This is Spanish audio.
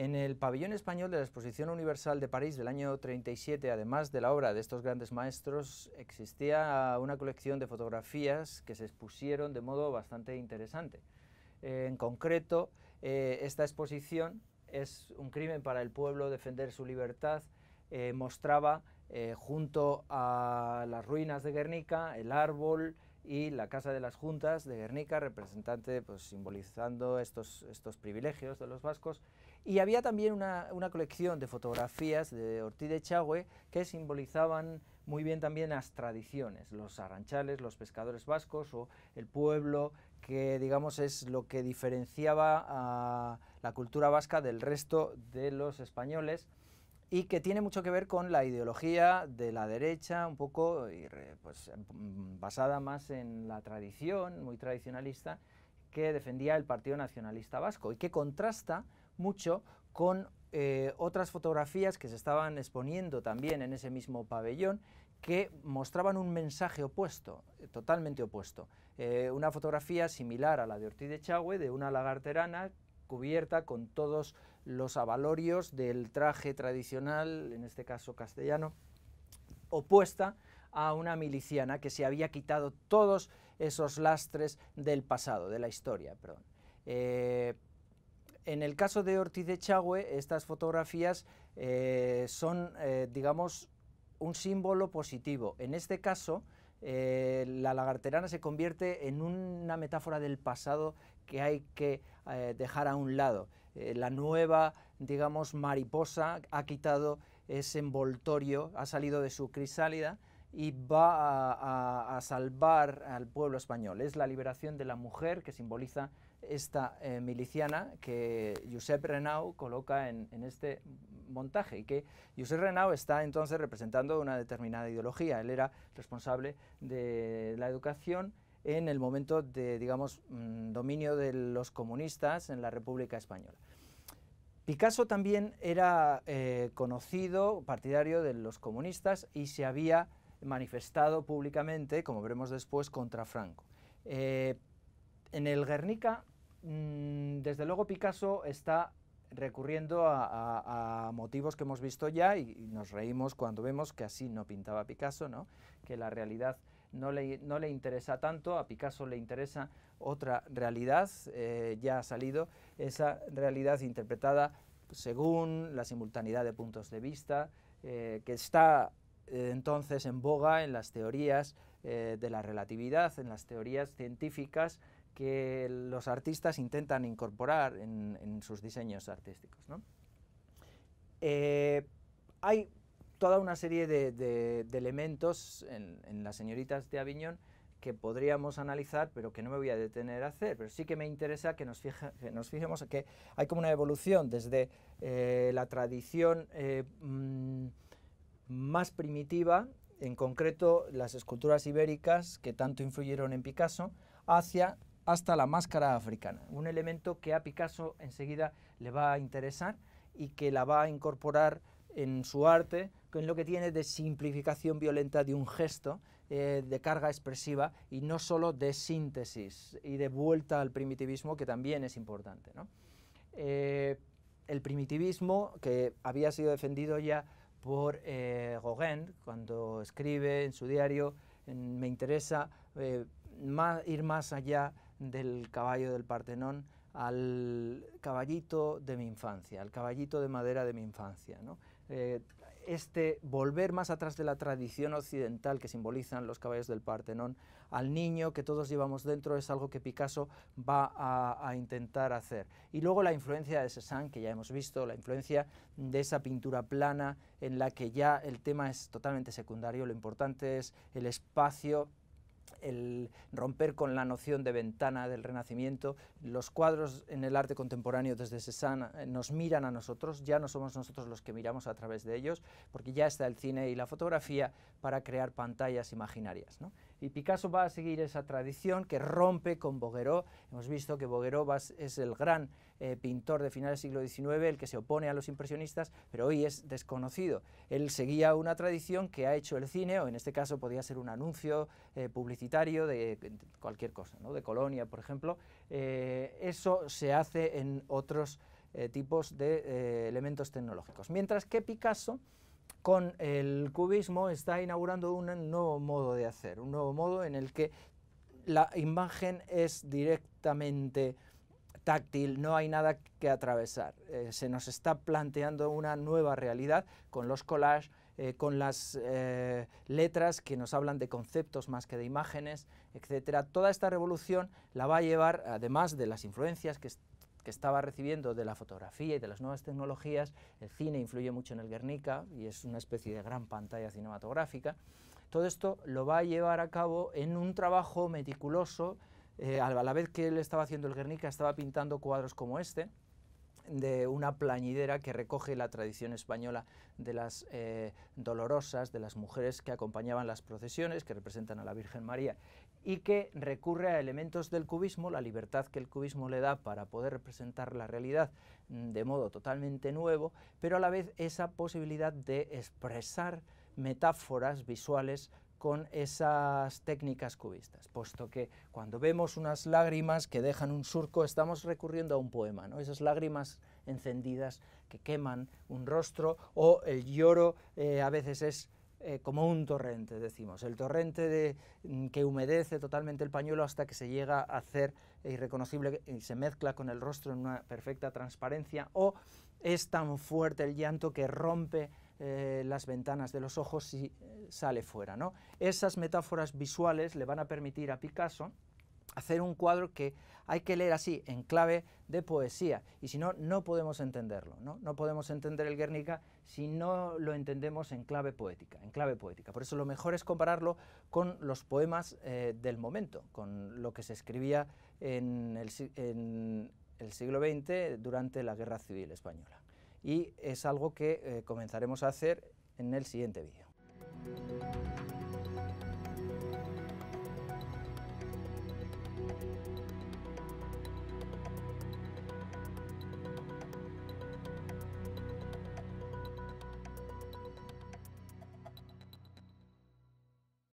En el pabellón español de la Exposición Universal de París del año 37, además de la obra de estos grandes maestros, existía una colección de fotografías que se expusieron de modo bastante interesante. Eh, en concreto, eh, esta exposición es un crimen para el pueblo defender su libertad, eh, mostraba junto a las ruinas de Guernica, el árbol, y la Casa de las Juntas de Guernica, representante, pues simbolizando estos, estos privilegios de los vascos, y había también una, colección de fotografías de Ortiz de Chagüe que simbolizaban muy bien también las tradiciones, los arranchales, los pescadores vascos o el pueblo, que digamos es lo que diferenciaba a la cultura vasca del resto de los españoles y que tiene mucho que ver con la ideología de la derecha, un poco pues, em, basada más en la tradición, muy tradicionalista, que defendía el Partido Nacionalista Vasco y que contrasta mucho con eh, otras fotografías que se estaban exponiendo también en ese mismo pabellón que mostraban un mensaje opuesto, totalmente opuesto. Eh, una fotografía similar a la de Ortiz de Chagüe de una lagarterana cubierta con todos los avalorios del traje tradicional, en este caso castellano, opuesta a una miliciana que se había quitado todos esos lastres del pasado, de la historia, perdón. Eh, en el caso de Ortiz de Chagüe, estas fotografías eh, son, eh, digamos, un símbolo positivo. En este caso, eh, la lagarterana se convierte en una metáfora del pasado que hay que dejar a un lado. la nueva, digamos, mariposa ha quitado ese envoltorio, ha salido de su crisálida y va a salvar al pueblo español. Es la liberación de la mujer que simboliza esta eh, miliciana que Josep Renau coloca en, este montaje y que Josep Renau está entonces representando una determinada ideología. Él era responsable de la educación en el momento de, digamos, mm, dominio de los comunistas en la República Española. Picasso también era eh, conocido partidario de los comunistas y se había manifestado públicamente, como veremos después, contra Franco. Eh, en el Guernica, mm, desde luego Picasso está recurriendo a, motivos que hemos visto ya y, nos reímos cuando vemos que así no pintaba Picasso, ¿no? que la realidad no le, interesa tanto, a Picasso le interesa otra realidad, eh, ya ha salido esa realidad interpretada según la simultaneidad de puntos de vista, eh, que está eh, entonces en boga en las teorías eh, de la relatividad, en las teorías científicas que los artistas intentan incorporar en, sus diseños artísticos. Eh, hay toda una serie de, elementos en, las señoritas de Aviñón que podríamos analizar, pero que no me voy a detener a hacer. Pero sí que me interesa que nos, fijemos en fijemos que hay como una evolución desde eh, la tradición mm, más primitiva en concreto las esculturas ibéricas que tanto influyeron en Picasso, hacia hasta la máscara africana, un elemento que a Picasso enseguida le va a interesar y que la va a incorporar en su arte, con lo que tiene de simplificación violenta de un gesto, eh, de carga expresiva y no solo de síntesis y de vuelta al primitivismo, que también es importante. Eh, el primitivismo, que había sido defendido ya por eh, Gauguin cuando escribe en su diario, me interesa eh, ir más allá del caballo del Partenón al caballito de mi infancia, al caballito de madera de mi infancia. ¿no? Eh, este volver más atrás de la tradición occidental que simbolizan los caballos del Partenón al niño que todos llevamos dentro es algo que Picasso va a, intentar hacer. Y luego la influencia de Cézanne, que ya hemos visto, la influencia de esa pintura plana en la que ya el tema es totalmente secundario, lo importante es el espacio el romper con la noción de ventana del Renacimiento. Los cuadros en el arte contemporáneo desde Cézanne eh, nos miran a nosotros, ya no somos nosotros los que miramos a través de ellos, porque ya está el cine y la fotografía para crear pantallas imaginarias. Y Picasso va a seguir esa tradición que rompe con Bogueró. Hemos visto que Bogueró es el gran eh, pintor de finales del siglo XIX, el que se opone a los impresionistas, pero hoy es desconocido. Él seguía una tradición que ha hecho el cine, o en este caso podía ser un anuncio eh, publicitario de, cualquier cosa, de Colonia, por ejemplo. Eh, eso se hace en otros tipos de elementos tecnológicos. Mientras que Picasso con el cubismo está inaugurando un nuevo modo de hacer, un nuevo modo en el que la imagen es directamente táctil, no hay nada que atravesar. Eh, se nos está planteando una nueva realidad con los collages, eh, con las eh, letras que nos hablan de conceptos más que de imágenes, etcétera. Toda esta revolución la va a llevar, además de las influencias que que estaba recibiendo de la fotografía y de las nuevas tecnologías, el cine influye mucho en el Guernica y es una especie de gran pantalla cinematográfica, todo esto lo va a llevar a cabo en un trabajo meticuloso, eh, a la vez que él estaba haciendo el Guernica, estaba pintando cuadros como este, de una plañidera que recoge la tradición española de las eh, dolorosas, de las mujeres que acompañaban las procesiones, que representan a la Virgen María y que recurre a elementos del cubismo, la libertad que el cubismo le da para poder representar la realidad de modo totalmente nuevo, pero a la vez esa posibilidad de expresar metáforas visuales con esas técnicas cubistas, puesto que cuando vemos unas lágrimas que dejan un surco, estamos recurriendo a un poema, ¿no? esas lágrimas encendidas que queman un rostro o el lloro eh, a veces es eh, como un torrente, decimos, el torrente de, mm, que humedece totalmente el pañuelo hasta que se llega a hacer irreconocible y se mezcla con el rostro en una perfecta transparencia, o es tan fuerte el llanto que rompe eh, las ventanas de los ojos y eh, sale fuera. ¿no? Esas metáforas visuales le van a permitir a Picasso, hacer un cuadro que hay que leer así, en clave de poesía, y si no, no podemos entenderlo, ¿no? podemos entender el Guernica si no lo entendemos en clave poética, en clave poética. Por eso lo mejor es compararlo con los poemas eh, del momento, con lo que se escribía en el, siglo XX durante la Guerra Civil Española. Y es algo que eh, comenzaremos a hacer en el siguiente vídeo. thank you